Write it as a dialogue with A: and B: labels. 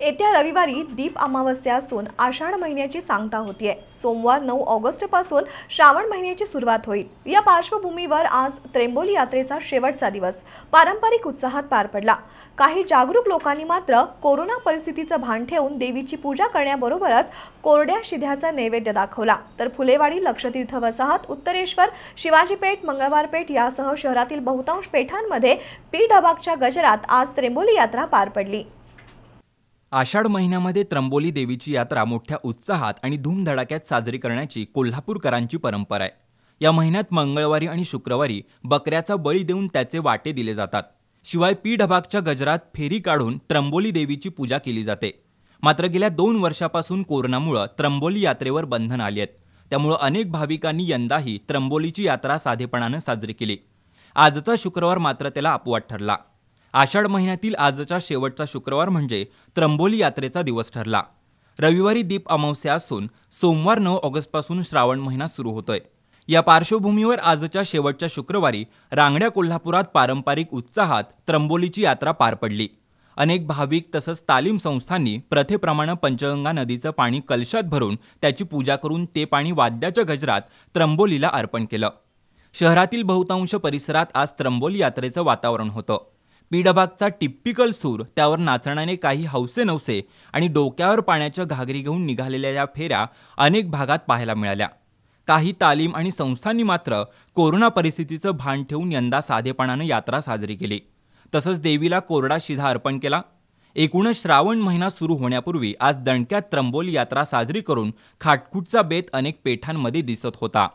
A: येत्या रविवारी दीप अमावस्या असून आषाढ महिन्याची सांगता होतीये सोमवार नऊ पासून श्रावण महिन्याची सुरुवात होईल या पार्श्वभूमीवर आज त्रेंबोली यात्रेचा शेवटचा दिवस पारंपरिक उत्साहात पार पडला काही जागरूक लोकांनी मात्र कोरोना परिस्थितीचं भान ठेवून देवीची पूजा करण्याबरोबरच कोरड्या शिध्याचा नैवेद्य दाखवला तर फुलेवाडी लक्षतीर्थ वसाहत उत्तरेश्वर शिवाजीपेठ मंगळवारपेठ यासह शहरातील बहुतांश पेठांमध्ये पी डबागच्या गजरात आज त्रेंबोली यात्रा पार पडली
B: आषाढ महिन्यामध्ये त्रंबोली देवीची यात्रा मोठ्या उत्साहात आणि धूमधडाक्यात साजरी करण्याची कोल्हापूरकरांची परंपरा आहे या महिन्यात मंगळवारी आणि शुक्रवारी बकऱ्याचा बळी देऊन त्याचे वाटे दिले जातात शिवाय पीढभागच्या गजरात फेरी काढून त्र्यंबोली देवीची पूजा केली जाते मात्र गेल्या दोन वर्षापासून कोरोनामुळं त्र्यंबोली यात्रेवर बंधन आली आहेत त्यामुळं अनेक भाविकांनी यंदाही त्र्यंबोलीची यात्रा साधेपणानं साजरी केली आजचा शुक्रवार मात्र त्याला अपवाद ठरला आषाढ महिन्यातील आजचा शेवटचा शुक्रवार म्हणजे त्रंबोली यात्रेचा दिवस ठरला रविवारी दीप अमावस्या असून सोमवार नऊ ऑगस्टपासून श्रावण महिना सुरू होतोय या पार्श्वभूमीवर आजच्या शेवटच्या शुक्रवारी रांगड्या कोल्हापुरात पारंपरिक उत्साहात त्रंबोलीची यात्रा पार पडली अनेक भाविक तसंच तालीम संस्थांनी प्रथेप्रमाणे पंचगंगा नदीचं पाणी कलशात भरून त्याची पूजा करून ते पाणी वाद्याच्या गजरात त्रंबोलीला अर्पण केलं शहरातील बहुतांश परिसरात आज त्रंबोली यात्रेचं वातावरण होतं पीडभागचा टिप्पिकल सूर त्यावर नाचण्याने काही हौसे नवसे आणि डोक्यावर पाण्याच्या घागरी घेऊन निघालेल्या या फेऱ्या अनेक भागात पाहायला मिळाल्या काही तालीम आणि संस्थांनी मात्र कोरोना परिस्थितीचं भान ठेवून यंदा साधेपणानं यात्रा साजरी केली तसंच देवीला कोरडा शिधा अर्पण केला एकूणच श्रावण महिना सुरू होण्यापूर्वी आज दणक्यात त्रंबोली यात्रा साजरी करून खाटकूटचा बेत अनेक पेठांमध्ये दिसत होता